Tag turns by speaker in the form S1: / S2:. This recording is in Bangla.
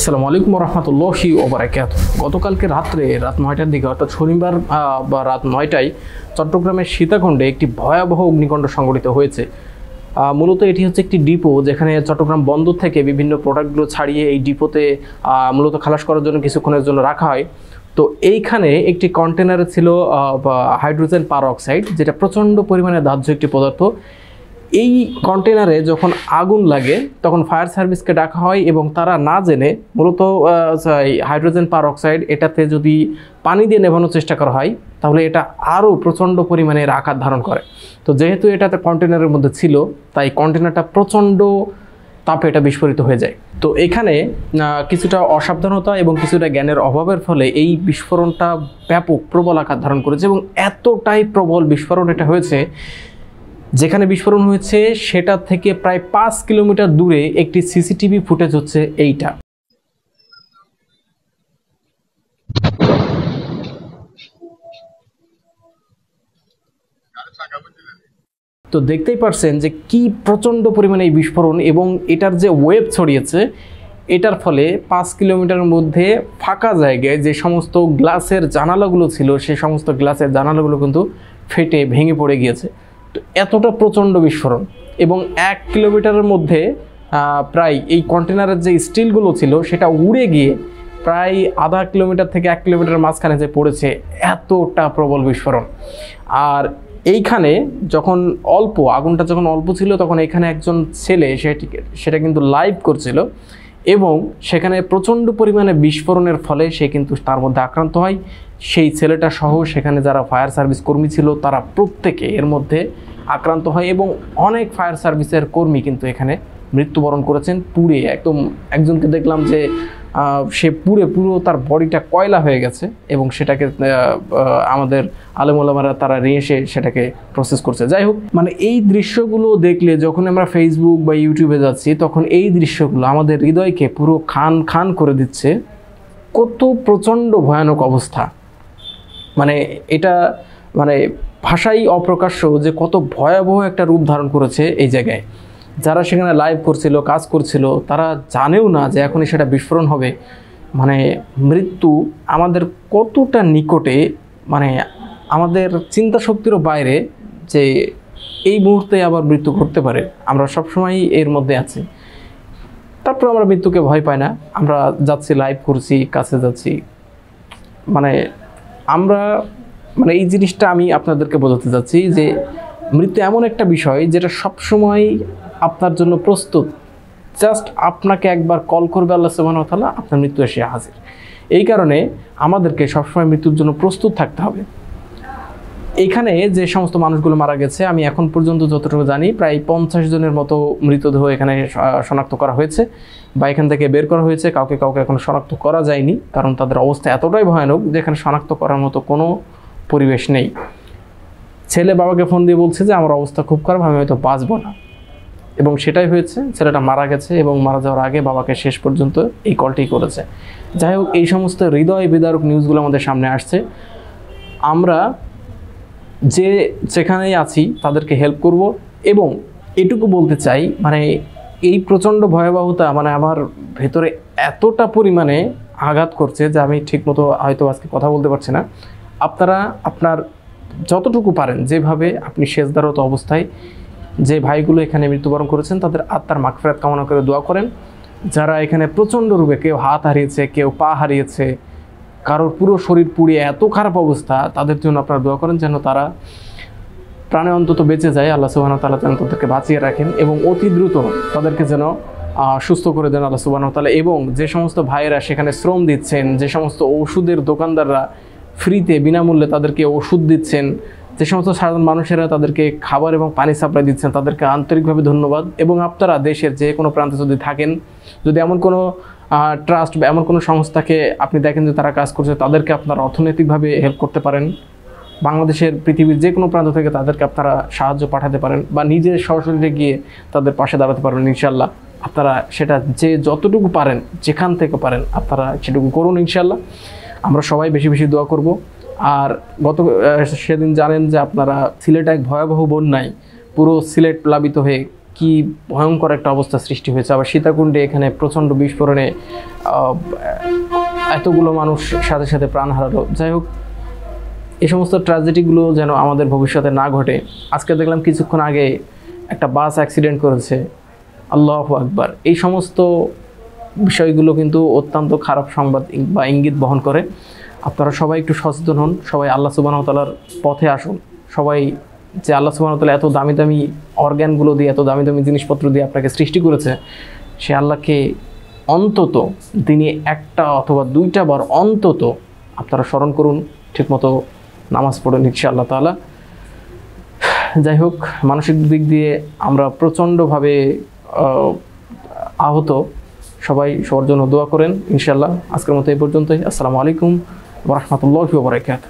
S1: আসসালামু আলাইকুম রহমতুল্লাহি ওবরাকাত গতকালকে রাত্রে রাত নয়টার দিকে অর্থাৎ শনিবার বা রাত নয়টায় চট্টগ্রামের সীতাকুণ্ডে একটি ভয়াবহ অগ্নিকণ্ড সংঘটিত হয়েছে মূলত এটি হচ্ছে একটি ডিপো যেখানে চট্টগ্রাম বন্দর থেকে বিভিন্ন প্রোডাক্টগুলো ছাড়িয়ে এই ডিপোতে মূলত খালাস করার জন্য কিছুক্ষণের জন্য রাখা হয় তো এইখানে একটি কন্টেনারে ছিল হাইড্রোজেন পার অক্সাইড যেটা প্রচণ্ড পরিমাণে দাহ্য একটি পদার্থ এই কন্টেনারে যখন আগুন লাগে তখন ফায়ার সার্ভিসকে ডাকা হয় এবং তারা না জেনে মূলত হাইড্রোজেন পার অক্সাইড এটাতে যদি পানি দিয়ে নেভানোর চেষ্টা করা হয় তাহলে এটা আরও প্রচণ্ড পরিমাণে আকার ধারণ করে তো যেহেতু এটাতে কন্টেনারের মধ্যে ছিল তাই কন্টেনারটা প্রচণ্ড তাপে এটা বিস্ফোরিত হয়ে যায় তো এখানে কিছুটা অসাবধানতা এবং কিছুটা জ্ঞানের অভাবের ফলে এই বিস্ফোরণটা ব্যাপক প্রবল আকার ধারণ করেছে এবং এতটাই প্রবল বিস্ফোরণ এটা হয়েছে যেখানে বিস্ফোরণ হয়েছে সেটা থেকে প্রায় পাঁচ কিলোমিটার দূরে একটি সিসিটিভি ফুটেজ হচ্ছে এইটা তো দেখতেই পারছেন যে কি প্রচণ্ড পরিমাণে এই বিস্ফোরণ এবং এটার যে ওয়েব ছড়িয়েছে এটার ফলে পাঁচ কিলোমিটারের মধ্যে ফাঁকা জায়গায় যে সমস্ত গ্লাসের জানালাগুলো ছিল সে সমস্ত গ্লাসের জানালাগুলো কিন্তু ফেটে ভেঙে পড়ে গিয়েছে তো এতটা প্রচণ্ড বিস্ফোরণ এবং এক কিলোমিটারের মধ্যে প্রায় এই কন্টেনারের যে স্টিলগুলো ছিল সেটা উড়ে গিয়ে প্রায় আধা কিলোমিটার থেকে এক কিলোমিটার মাঝখানে যে পড়েছে এতটা প্রবল বিস্ফোরণ আর এইখানে যখন অল্প আগুনটা যখন অল্প ছিল তখন এখানে একজন ছেলে সেটি সেটা কিন্তু লাইভ করছিল এবং সেখানে প্রচণ্ড পরিমাণে বিস্ফোরণের ফলে সে কিন্তু তার মধ্যে আক্রান্ত হয় সেই ছেলেটা সহ সেখানে যারা ফায়ার সার্ভিস কর্মী ছিল তারা প্রত্যেকে এর মধ্যে আক্রান্ত হয় এবং অনেক ফায়ার সার্ভিসের কর্মী কিন্তু এখানে মৃত্যুবরণ করেছেন পুড়ে একদম একজনকে দেখলাম যে সে পুরে পুরো তার বডিটা কয়লা হয়ে গেছে এবং সেটাকে আমাদের আলমারা তারা নিয়ে এসে সেটাকে প্রসেস করছে যাই হোক মানে এই দৃশ্যগুলো দেখলে যখন আমরা ফেসবুক বা ইউটিউবে যাচ্ছি তখন এই দৃশ্যগুলো আমাদের হৃদয়কে পুরো খান খান করে দিচ্ছে কত প্রচণ্ড ভয়ানক অবস্থা মানে এটা মানে ভাষাই অপ্রকাশ্য যে কত ভয়াবহ একটা রূপ ধারণ করেছে এই জায়গায় যারা সেখানে লাইভ করছিল কাজ করছিল তারা জানেও না যে এখনই সেটা বিস্ফোরণ হবে মানে মৃত্যু আমাদের কতটা নিকটে মানে আমাদের চিন্তা শক্তিরও বাইরে যে এই মুহূর্তে আবার মৃত্যু ঘটতে পারে আমরা সবসময়ই এর মধ্যে আছি তারপর আমরা মৃত্যুকে ভয় পাই না আমরা যাচ্ছি লাইভ করছি কাছে যাচ্ছি মানে আমরা মানে এই জিনিসটা আমি আপনাদেরকে বোঝাতে চাচ্ছি যে মৃত্যু এমন একটা বিষয় যেটা সবসময় আপনার জন্য প্রস্তুত জাস্ট আপনাকে একবার কল করবে আল্লাহ সুবাহ তালা আপনার মৃত্যু এসে হাজির এই কারণে আমাদেরকে সবসময় মৃত্যুর জন্য প্রস্তুত থাকতে হবে এখানে যে সমস্ত মানুষগুলো মারা গেছে আমি এখন পর্যন্ত যতটুকু জানি প্রায় পঞ্চাশ জনের মতো মৃতদেহ এখানে শনাক্ত করা হয়েছে বা এখান থেকে বের করা হয়েছে কাউকে কাউকে এখন শনাক্ত করা যায়নি কারণ তাদের অবস্থা এতটাই ভয়ানক যে এখানে শনাক্ত করার মতো কোনো পরিবেশ নেই ছেলে বাবাকে ফোন দিয়ে বলছে যে আমার অবস্থা খুব খারাপ আমি হয়তো বাঁচবো না এবং সেটাই হয়েছে ছেলেটা মারা গেছে এবং মারা যাওয়ার আগে বাবাকে শেষ পর্যন্ত এই কলটি করেছে যাই হোক এই সমস্ত হৃদয় বিদারক নিউজগুলো আমাদের সামনে আসছে আমরা যে যেখানেই আছি তাদেরকে হেল্প করব এবং এটুকু বলতে চাই মানে এই প্রচণ্ড ভয়াবহতা মানে আমার ভেতরে এতটা পরিমাণে আঘাত করছে যে আমি ঠিকমতো হয়তো আজকে কথা বলতে পারছি না আপনারা আপনার যতটুকু পারেন যেভাবে আপনি সেচদারত অবস্থায় যে ভাইগুলো এখানে মৃত্যুবরণ করেছেন তাদের আত্মার মাকফেরাত কামনা করে দোয়া করেন যারা এখানে প্রচণ্ড রূপে কেউ হাত হারিয়েছে কেউ পা হারিয়েছে কারোর পুরো শরীর পুড়িয়ে এত খারাপ অবস্থা তাদের জন্য আপনারা দোয়া করেন যেন তারা প্রাণে অন্তত বেঁচে যায় আল্লাহ সুবাহ তালা যেন তাদেরকে বাঁচিয়ে রাখেন এবং অতি দ্রুত তাদেরকে যেন সুস্থ করে দেন আল্লাহ সুবাহ তালা এবং যে সমস্ত ভাইয়েরা সেখানে শ্রম দিচ্ছেন যে সমস্ত ওষুধের দোকানদাররা ফ্রিতে বিনামূল্যে তাদেরকে ওষুধ দিচ্ছেন যে সমস্ত সাধারণ মানুষেরা তাদেরকে খাবার এবং পানি সাপ্লাই দিচ্ছেন তাদেরকে আন্তরিকভাবে ধন্যবাদ এবং আপনারা দেশের যে কোনো প্রান্তে যদি থাকেন যদি এমন কোনো ট্রাস্ট বা এমন কোনো সংস্থাকে আপনি দেখেন যে তারা কাজ করছে তাদেরকে আপনারা অর্থনৈতিকভাবে হেল্প করতে পারেন বাংলাদেশের পৃথিবীর যে কোনো প্রান্ত থেকে তাদেরকে আপনারা সাহায্য পাঠাতে পারেন বা নিজের সরাসরি গিয়ে তাদের পাশে দাঁড়াতে পারবেন ইনশাল্লাহ আপনারা সেটা যে যতটুকু পারেন যেখান থেকে পারেন আপনারা সেটুকু করুন ইনশাল্লাহ আমরা সবাই বেশি বেশি দোয়া করব আর গত সেদিন জানেন যে আপনারা সিলেটে এক ভয়াবহ বন্যায় পুরো সিলেট প্লাবিত হয়ে কি ভয়ঙ্কর একটা অবস্থা সৃষ্টি হয়েছে আবার সীতাকুণ্ডে এখানে প্রচণ্ড বিস্ফোরণে এতগুলো মানুষ সাথে সাথে প্রাণ হারালো যাই হোক এই সমস্ত ট্র্যাজেডিগুলো যেন আমাদের ভবিষ্যতে না ঘটে আজকে দেখলাম কিছুক্ষণ আগে একটা বাস অ্যাক্সিডেন্ট করেছে আল্লাহ আকবার এই সমস্ত বিষয়গুলো কিন্তু অত্যন্ত খারাপ সংবাদ বা ইঙ্গিত বহন করে আপনারা সবাই একটু সচেতন হন সবাই আল্লাহ তালার পথে আসুন সবাই যে আল্লাহ সুবাহতালা এত দামি দামি অর্গ্যানগুলো দিয়ে এত দামি দামি জিনিসপত্র দিয়ে আপনাকে সৃষ্টি করেছে সে আল্লাহকে অন্তত দিনে একটা অথবা দুইটা বার অন্তত আপনারা স্মরণ করুন ঠিকমতো নামাজ নিচ্ছে আল্লাহ তালা যাই হোক মানসিক দিক দিয়ে আমরা প্রচণ্ডভাবে আহত সবাই সবার জন্য দোয়া করেন ইনশাল্লাহ আজকের মতো এই পর্যন্তই আসসালামু আলাইকুম va rahmatullohi va barakatuh